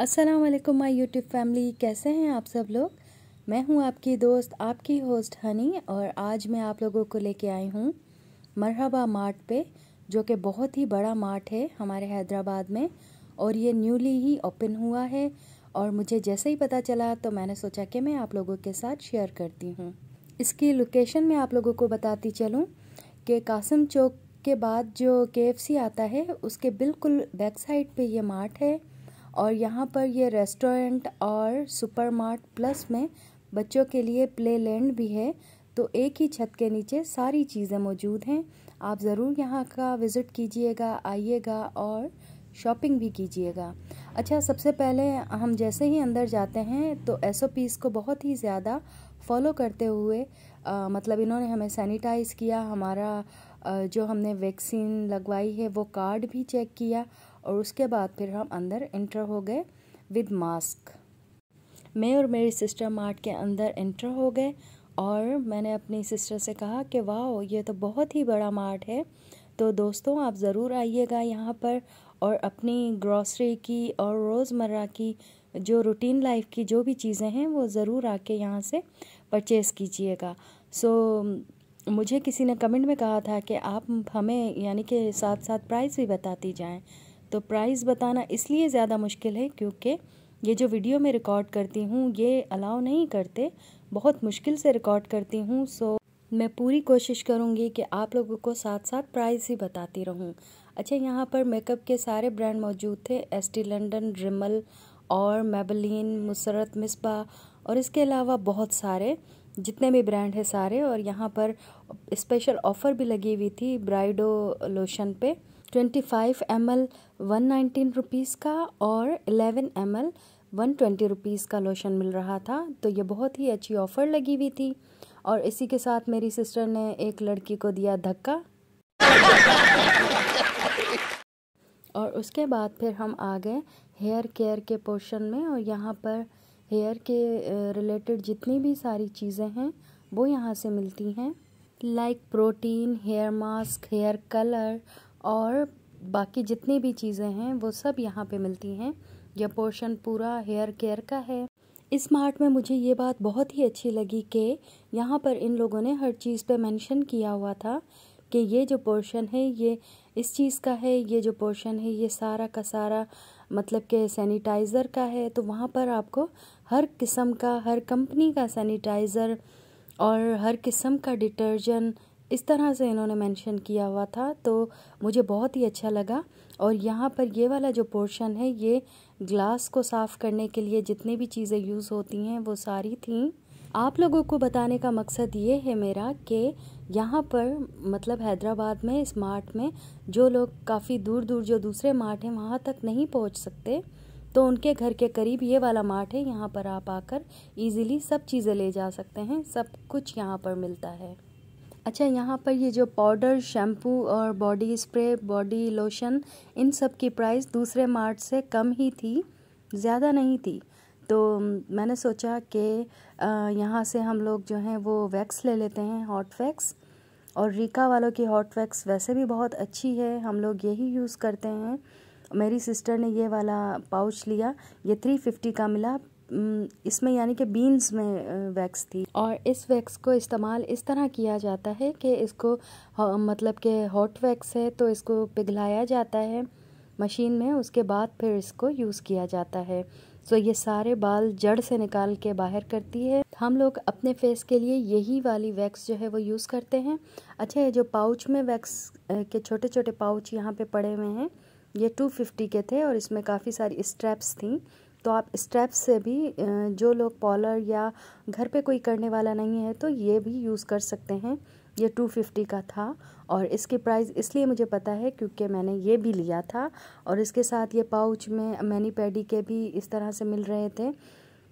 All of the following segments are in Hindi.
अस्सलाम वालेकुम माय यूट्यूब फैमिली कैसे हैं आप सब लोग मैं हूं आपकी दोस्त आपकी होस्ट हनी और आज मैं आप लोगों को लेके आई हूं मरहबा मार्ट पे जो कि बहुत ही बड़ा मार्ट है हमारे हैदराबाद में और ये न्यूली ही ओपन हुआ है और मुझे जैसे ही पता चला तो मैंने सोचा कि मैं आप लोगों के साथ शेयर करती हूँ इसकी लोकेशन मैं आप लोगों को बताती चलूँ कि कासम चौक के बाद जो के आता है उसके बिल्कुल बैक साइड पर यह मार्ट है और यहाँ पर ये रेस्टोरेंट और सुपरमार्ट प्लस में बच्चों के लिए प्ले लैंड भी है तो एक ही छत के नीचे सारी चीज़ें मौजूद हैं आप ज़रूर यहाँ का विज़िट कीजिएगा आइएगा और शॉपिंग भी कीजिएगा अच्छा सबसे पहले हम जैसे ही अंदर जाते हैं तो एस को बहुत ही ज़्यादा फॉलो करते हुए आ, मतलब इन्होंने हमें सैनिटाइज़ किया हमारा आ, जो हमने वैक्सीन लगवाई है वो कार्ड भी चेक किया और उसके बाद फिर हम अंदर इंटर हो गए विद मास्क मैं और मेरी सिस्टर मार्ट के अंदर इंटर हो गए और मैंने अपनी सिस्टर से कहा कि वाह ये तो बहुत ही बड़ा मार्ट है तो दोस्तों आप ज़रूर आइएगा यहाँ पर और अपनी ग्रॉसरी की और रोज़मर्रा की जो रूटीन लाइफ की जो भी चीज़ें हैं वो ज़रूर आके यहाँ से परचेज़ कीजिएगा सो so, मुझे किसी ने कमेंट में कहा था कि आप हमें यानी कि साथ साथ प्राइस भी बताती जाएं तो प्राइस बताना इसलिए ज़्यादा मुश्किल है क्योंकि ये जो वीडियो मैं रिकॉर्ड करती हूँ ये अलाउ नहीं करते बहुत मुश्किल से रिकॉर्ड करती हूँ सो मैं पूरी कोशिश करूँगी कि आप लोगों को साथ साथ प्राइस ही बताती रहूँ अच्छा यहाँ पर मेकअप के सारे ब्रांड मौजूद थे एस टी लंडन रिमल और मेबलिन मुसरत मिसबा और इसके अलावा बहुत सारे जितने भी ब्रांड हैं सारे और यहाँ पर स्पेशल ऑफ़र भी लगी हुई थी ब्राइडो लोशन पे twenty five M L one nineteen rupees का और eleven M L one twenty rupees का लोशन मिल रहा था तो ये बहुत ही अच्छी ऑफ़र लगी हुई थी और इसी के साथ मेरी सिस्टर ने एक लड़की को दिया धक्का और उसके बाद फिर हम आ गए हेयर केयर के पोर्शन में और यहाँ पर हेयर के रिलेटेड जितनी भी सारी चीज़ें हैं वो यहाँ से मिलती हैं like protein hair mask hair colour और बाकी जितनी भी चीज़ें हैं वो सब यहाँ पे मिलती हैं यह पोर्शन पूरा हेयर केयर का है इस मार्ट में मुझे ये बात बहुत ही अच्छी लगी कि यहाँ पर इन लोगों ने हर चीज़ पे मेंशन किया हुआ था कि ये जो पोर्शन है ये इस चीज़ का है ये जो पोर्शन है ये सारा का सारा मतलब के सैनिटाइज़र का है तो वहाँ पर आपको हर किस्म का हर कंपनी का सैनिटाइज़र और हर किस्म का डिटर्जेंट इस तरह से इन्होंने मेंशन किया हुआ था तो मुझे बहुत ही अच्छा लगा और यहाँ पर ये वाला जो पोर्शन है ये ग्लास को साफ़ करने के लिए जितनी भी चीज़ें यूज़ होती हैं वो सारी थी आप लोगों को बताने का मकसद ये है मेरा कि यहाँ पर मतलब हैदराबाद में इस मार्ट में जो लोग काफ़ी दूर दूर जो दूसरे मार्ट हैं वहाँ तक नहीं पहुँच सकते तो उनके घर के करीब ये वाला मार्ट है यहाँ पर आप आकर इजीली सब चीज़ें ले जा सकते हैं सब कुछ यहाँ पर मिलता है अच्छा यहाँ पर ये जो पाउडर शैम्पू और बॉडी स्प्रे बॉडी लोशन इन सब की प्राइस दूसरे मार्ट से कम ही थी ज़्यादा नहीं थी तो मैंने सोचा कि यहाँ से हम लोग जो हैं वो वैक्स ले लेते हैं हॉट वैक्स और रीका वालों की हॉट वैक्स वैसे भी बहुत अच्छी है हम लोग यही यूज़ करते हैं मेरी सिस्टर ने ये वाला पाउच लिया ये थ्री फिफ्टी का मिला इसमें यानी कि बीन्स में वैक्स थी और इस वैक्स को इस्तेमाल इस तरह किया जाता है कि इसको मतलब कि हॉट वैक्स है तो इसको पिघलाया जाता है मशीन में उसके बाद फिर इसको यूज़ किया जाता है सो ये सारे बाल जड़ से निकाल के बाहर करती है हम लोग अपने फेस के लिए यही वाली वैक्स जो है वो यूज़ करते हैं अच्छा ये जो पाउच में वैक्स के छोटे छोटे पाउच यहाँ पे पड़े हुए हैं ये टू फिफ्टी के थे और इसमें काफ़ी सारी स्ट्रैप्स थी तो आप स्ट्रैप्स से भी जो लोग पॉलर या घर पे कोई करने वाला नहीं है तो ये भी यूज़ कर सकते हैं ये टू फिफ्टी का था और इसकी प्राइस इसलिए मुझे पता है क्योंकि मैंने ये भी लिया था और इसके साथ ये पाउच में मैनी पैडी के भी इस तरह से मिल रहे थे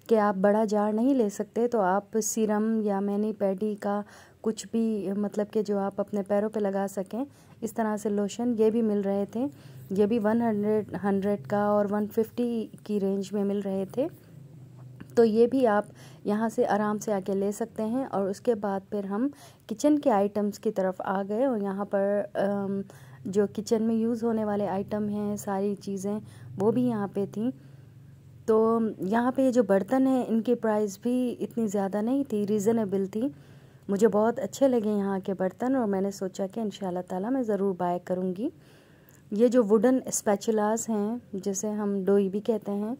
कि आप बड़ा जार नहीं ले सकते तो आप सीरम या मैनी पैडी का कुछ भी मतलब कि जो आप अपने पैरों पे लगा सकें इस तरह से लोशन ये भी मिल रहे थे ये भी वन हंड्रेड हंड्रेड का और वन फिफ्टी की रेंज में मिल रहे थे तो ये भी आप यहाँ से आराम से आके ले सकते हैं और उसके बाद फिर हम किचन के आइटम्स की तरफ आ गए और यहाँ पर जो किचन में यूज़ होने वाले आइटम हैं सारी चीज़ें वो भी यहाँ पे थी तो यहाँ पे जो बर्तन हैं इनकी प्राइस भी इतनी ज़्यादा नहीं थी रीज़नेबल थी मुझे बहुत अच्छे लगे यहाँ के बर्तन और मैंने सोचा कि इन ताला मैं ज़रूर बाय करूँगी ये जो वुडन स्पैचुलास हैं जिसे हम डोई भी कहते हैं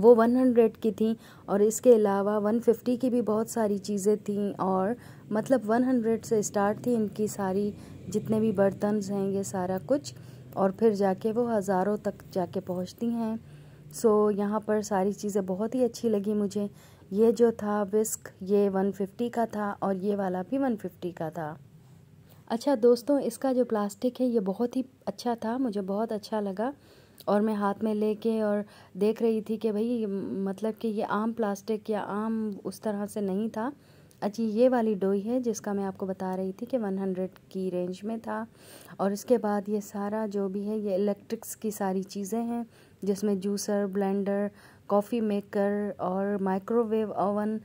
वो 100 की थी और इसके अलावा 150 की भी बहुत सारी चीज़ें थी और मतलब 100 से स्टार्ट थी इनकी सारी जितने भी बर्तन हैं ये सारा कुछ और फिर जाके वो हज़ारों तक जाके पहुंचती हैं सो यहाँ पर सारी चीज़ें बहुत ही अच्छी लगी मुझे ये जो था विस्क ये 150 का था और ये वाला भी 150 का था अच्छा दोस्तों इसका जो प्लास्टिक है ये बहुत ही अच्छा था मुझे बहुत अच्छा लगा और मैं हाथ में लेके और देख रही थी कि भाई मतलब कि ये आम प्लास्टिक या आम उस तरह से नहीं था अच्छी ये वाली डोई है जिसका मैं आपको बता रही थी कि 100 की रेंज में था और इसके बाद ये सारा जो भी है ये इलेक्ट्रिक्स की सारी चीज़ें हैं जिसमें जूसर ब्लेंडर कॉफ़ी मेकर और माइक्रोवेव ओवन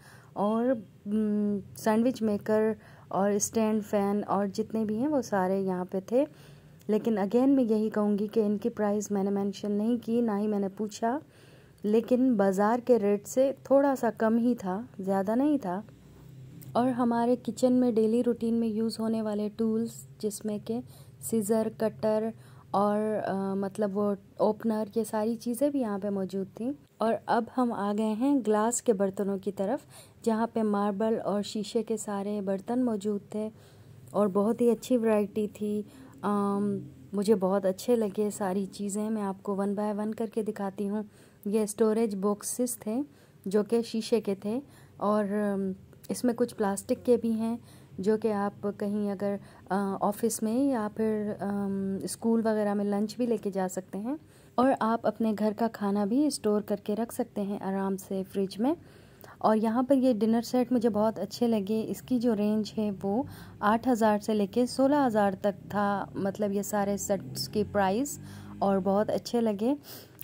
और सैंडविच मेकर और स्टैंड फ़ैन और जितने भी हैं वो सारे यहाँ पे थे लेकिन अगेन मैं यही कहूँगी कि इनकी प्राइस मैंने मेंशन नहीं की ना ही मैंने पूछा लेकिन बाज़ार के रेट से थोड़ा सा कम ही था ज़्यादा नहीं था और हमारे किचन में डेली रूटीन में यूज़ होने वाले टूल्स जिसमें के सीज़र कटर और आ, मतलब वो ओपनर ये सारी चीज़ें भी यहाँ पे मौजूद थी और अब हम आ गए हैं ग्लास के बर्तनों की तरफ जहाँ पे मार्बल और शीशे के सारे बर्तन मौजूद थे और बहुत ही अच्छी वैरायटी थी आ, मुझे बहुत अच्छे लगे सारी चीज़ें मैं आपको वन बाय वन करके दिखाती हूँ ये स्टोरेज बॉक्सेस थे जो कि शीशे के थे और इसमें कुछ प्लास्टिक के भी हैं जो कि आप कहीं अगर ऑफिस में या फिर स्कूल वगैरह में लंच भी लेके जा सकते हैं और आप अपने घर का खाना भी स्टोर करके रख सकते हैं आराम से फ्रिज में और यहाँ पर ये डिनर सेट मुझे बहुत अच्छे लगे इसकी जो रेंज है वो आठ हज़ार से लेके सोलह हज़ार तक था मतलब ये सारे सेट्स की प्राइस और बहुत अच्छे लगे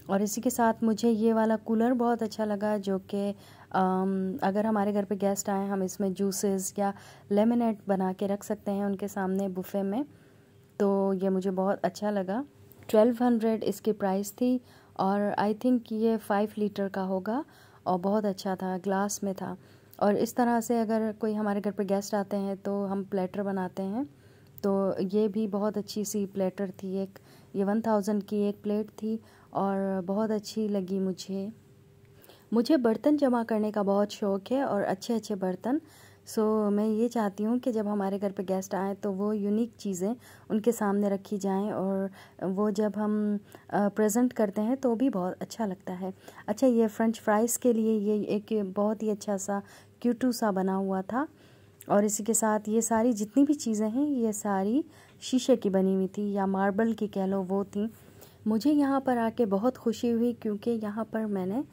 और इसी के साथ मुझे ये वाला कूलर बहुत अच्छा लगा जो कि अगर हमारे घर पे गेस्ट आए हम इसमें जूसेस या लेमनेट बना के रख सकते हैं उनके सामने बुफे में तो ये मुझे बहुत अच्छा लगा 1200 इसकी प्राइस थी और आई थिंक ये 5 लीटर का होगा और बहुत अच्छा था ग्लास में था और इस तरह से अगर कोई हमारे घर पर गेस्ट आते हैं तो हम प्लेटर बनाते हैं तो ये भी बहुत अच्छी सी प्लेटर थी एक ये वन थाउजेंड की एक प्लेट थी और बहुत अच्छी लगी मुझे मुझे बर्तन जमा करने का बहुत शौक़ है और अच्छे अच्छे बर्तन सो so, मैं ये चाहती हूँ कि जब हमारे घर पे गेस्ट आए तो वो यूनिक चीज़ें उनके सामने रखी जाएं और वो जब हम प्रेजेंट करते हैं तो भी बहुत अच्छा लगता है अच्छा ये फ्रेंच फ्राइज़ के लिए ये एक बहुत ही अच्छा सा क्यूटू सा बना हुआ था और इसी के साथ ये सारी जितनी भी चीज़ें हैं ये सारी शीशे की बनी हुई थी या मार्बल की कह लो वो थी मुझे यहाँ पर आके बहुत खुशी हुई क्योंकि यहाँ पर मैंने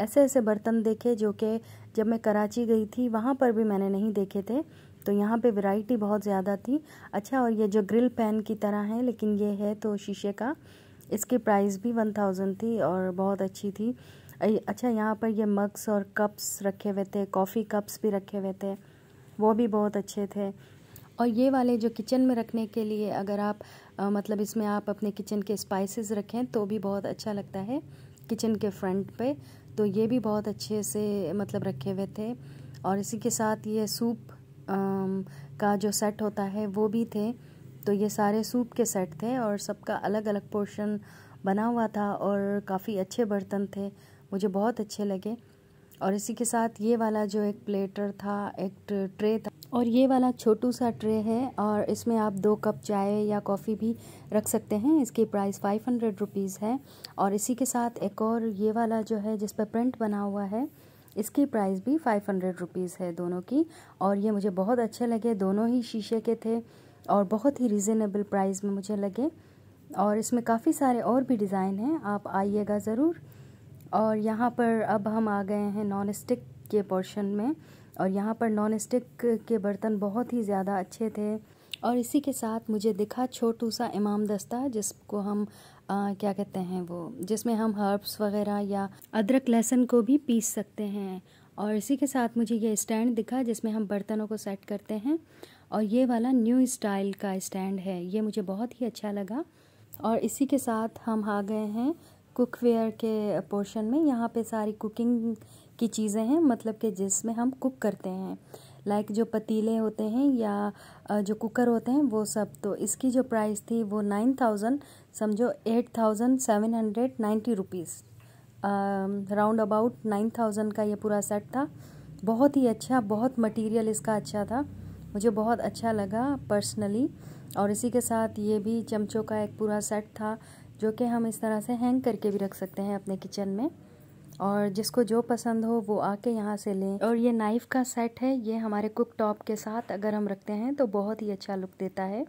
ऐसे ऐसे बर्तन देखे जो कि जब मैं कराची गई थी वहाँ पर भी मैंने नहीं देखे थे तो यहाँ पे वैरायटी बहुत ज़्यादा थी अच्छा और ये जो ग्रिल पैन की तरह है लेकिन ये है तो शीशे का इसकी प्राइस भी वन थाउजेंड थी और बहुत अच्छी थी अच्छा यहाँ पर ये मग्स और कप्स रखे हुए थे कॉफ़ी कप्स भी रखे हुए थे वो भी बहुत अच्छे थे और ये वाले जो किचन में रखने के लिए अगर आप आ, मतलब इसमें आप अपने किचन के स्पाइसेस रखें तो भी बहुत अच्छा लगता है किचन के फ्रंट पे तो ये भी बहुत अच्छे से मतलब रखे हुए थे और इसी के साथ ये सूप का जो सेट होता है वो भी थे तो ये सारे सूप के सेट थे और सबका अलग अलग पोर्शन बना हुआ था और काफ़ी अच्छे बर्तन थे मुझे बहुत अच्छे लगे और इसी के साथ ये वाला जो एक प्लेटर था एक ट्रे था और ये वाला छोटू सा ट्रे है और इसमें आप दो कप चाय या कॉफ़ी भी रख सकते हैं इसकी प्राइस फाइव हंड्रेड रुपीज़ है और इसी के साथ एक और ये वाला जो है जिस पर प्रिंट बना हुआ है इसकी प्राइस भी फाइव हंड्रेड रुपीज़ है दोनों की और ये मुझे बहुत अच्छे लगे दोनों ही शीशे के थे और बहुत ही रिजनेबल प्राइस में मुझे लगे और इसमें काफ़ी सारे और भी डिज़ाइन हैं आप आइएगा ज़रूर और यहाँ पर अब हम आ गए हैं नॉन स्टिक के पोर्शन में और यहाँ पर नॉन स्टिक के बर्तन बहुत ही ज़्यादा अच्छे थे और इसी के साथ मुझे दिखा छोटू सा इमाम दस्ता जिसको हम आ, क्या कहते हैं वो जिसमें हम हर्ब्स वगैरह या अदरक लहसुन को भी पीस सकते हैं और इसी के साथ मुझे ये स्टैंड दिखा जिसमें हम बर्तनों को सेट करते हैं और ये वाला न्यू स्टाइल का स्टैंड है ये मुझे बहुत ही अच्छा लगा और इसी के साथ हम आ गए हैं कुकवेयर के पोर्शन में यहाँ पे सारी कुकिंग की चीज़ें हैं मतलब कि जिसमें हम कुक करते हैं लाइक like जो पतीले होते हैं या जो कुकर होते हैं वो सब तो इसकी जो प्राइस थी वो नाइन थाउजेंड समझो eight thousand seven hundred ninety rupees round about nine thousand का ये पूरा सेट था बहुत ही अच्छा बहुत मटेरियल इसका अच्छा था मुझे बहुत अच्छा लगा पर्सनली और इसी के साथ ये भी चमचों का एक पूरा सेट था जो कि हम इस तरह से हैंग करके भी रख सकते हैं अपने किचन में और जिसको जो पसंद हो वो आके यहाँ से लें और ये नाइफ़ का सेट है ये हमारे कुक टॉप के साथ अगर हम रखते हैं तो बहुत ही अच्छा लुक देता है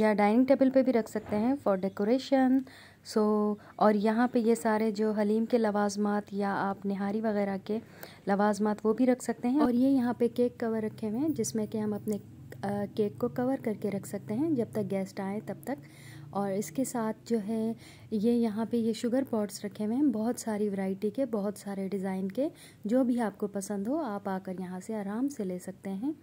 या डाइनिंग टेबल पे भी रख सकते हैं फॉर डेकोरेशन सो और यहाँ पे ये सारे जो हलीम के लवाजमात या आप निहारी वगैरह के लवाजमात वो भी रख सकते हैं और ये यहाँ पे केक कवर रखे हुए हैं जिसमें कि हम अपने केक को कवर करके रख सकते हैं जब तक गेस्ट आए तब तक और इसके साथ जो है ये यहाँ पे ये शुगर पॉट्स रखे हुए हैं बहुत सारी वैरायटी के बहुत सारे डिज़ाइन के जो भी आपको पसंद हो आप आकर यहाँ से आराम से ले सकते हैं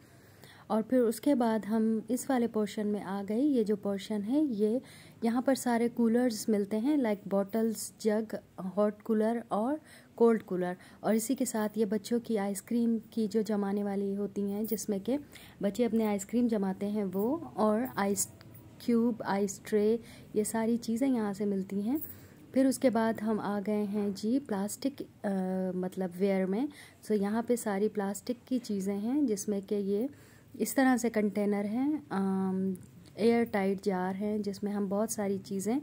और फिर उसके बाद हम इस वाले पोर्शन में आ गए ये जो पोर्शन है ये यहाँ पर सारे कूलर्स मिलते हैं like bottles jug hot cooler और कोल्ड कूलर और इसी के साथ ये बच्चों की आइसक्रीम की जो जमाने वाली होती हैं जिसमें कि बच्चे अपने आइसक्रीम जमाते हैं वो और आइस क्यूब आइस ट्रे ये सारी चीज़ें यहाँ से मिलती हैं फिर उसके बाद हम आ गए हैं जी प्लास्टिक आ, मतलब वेयर में सो यहाँ पे सारी प्लास्टिक की चीज़ें हैं जिसमें कि ये इस तरह से कंटेनर हैं एयर टाइट जार हैं जिसमें हम बहुत सारी चीज़ें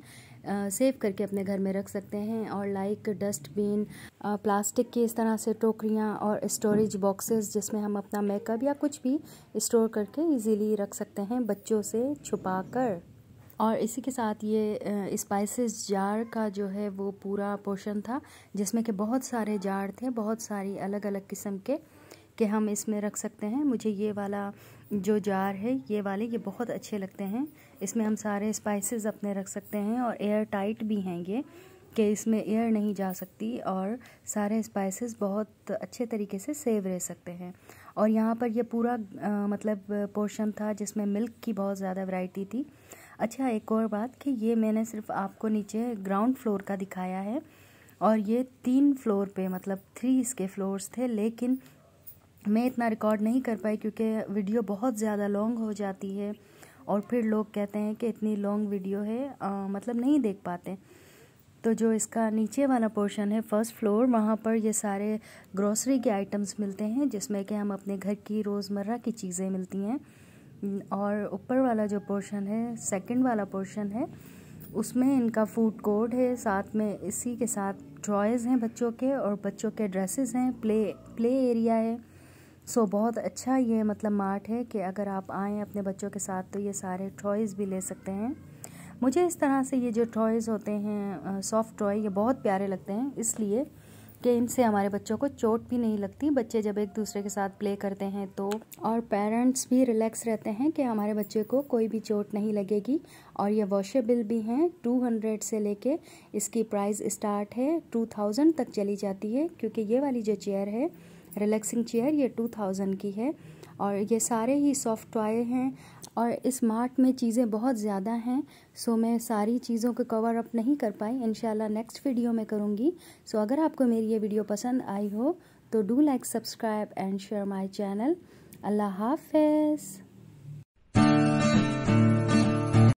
सेव करके अपने घर में रख सकते हैं और लाइक डस्टबिन प्लास्टिक की इस तरह से टोकरियाँ और स्टोरेज बॉक्सेस जिसमें हम अपना मेकअप या कुछ भी स्टोर करके इजीली रख सकते हैं बच्चों से छुपा कर और इसी के साथ ये स्पाइसेस जार का जो है वो पूरा पोर्शन था जिसमें कि बहुत सारे जार थे बहुत सारी अलग अलग किस्म के कि हम इसमें रख सकते हैं मुझे ये वाला जो जार है ये वाले ये बहुत अच्छे लगते हैं इसमें हम सारे स्पाइसेस अपने रख सकते हैं और एयर टाइट भी हैं ये कि इसमें एयर नहीं जा सकती और सारे स्पाइसेस बहुत अच्छे तरीके से सेव रह सकते हैं और यहाँ पर यह पूरा आ, मतलब पोर्शन था जिसमें मिल्क की बहुत ज़्यादा वैरायटी थी अच्छा एक और बात कि ये मैंने सिर्फ आपको नीचे ग्राउंड फ्लोर का दिखाया है और ये तीन फ्लोर पर मतलब थ्री इसके फ्लोर्स थे लेकिन मैं इतना रिकॉर्ड नहीं कर पाई क्योंकि वीडियो बहुत ज़्यादा लॉन्ग हो जाती है और फिर लोग कहते हैं कि इतनी लॉन्ग वीडियो है आ, मतलब नहीं देख पाते तो जो इसका नीचे वाला पोर्शन है फर्स्ट फ्लोर वहाँ पर ये सारे ग्रॉसरी के आइटम्स मिलते हैं जिसमें कि हम अपने घर की रोज़मर्रा की चीज़ें मिलती हैं और ऊपर वाला जो पोर्शन है सेकंड वाला पोर्शन है उसमें इनका फूड कोर्ट है साथ में इसी के साथ ड्रॉयज़ हैं बच्चों के और बच्चों के ड्रेसेस हैं प्ले प्ले एरिया है सो so, बहुत अच्छा ये मतलब मार्ट है कि अगर आप आएँ अपने बच्चों के साथ तो ये सारे टॉयज़ भी ले सकते हैं मुझे इस तरह से ये जो टॉयज़ होते हैं सॉफ्ट टॉय ये बहुत प्यारे लगते हैं इसलिए कि इनसे हमारे बच्चों को चोट भी नहीं लगती बच्चे जब एक दूसरे के साथ प्ले करते हैं तो और पेरेंट्स भी रिलैक्स रहते हैं कि हमारे बच्चे को कोई भी चोट नहीं लगेगी और ये वॉशेबल भी हैं 200 से लेके इसकी प्राइस स्टार्ट है 2000 तक चली जाती है क्योंकि ये वाली जो चेयर है रिलैक्सिंग चेयर ये टू थाउजेंड की है और ये सारे ही सॉफ्ट टॉय हैं और इस मार्ट में चीज़ें बहुत ज़्यादा हैं सो मैं सारी चीज़ों को कवर अप नहीं कर पाई इन नेक्स्ट वीडियो में करूँगी सो अगर आपको मेरी ये वीडियो पसंद आई हो तो do like subscribe and share my channel अल्लाह हाफ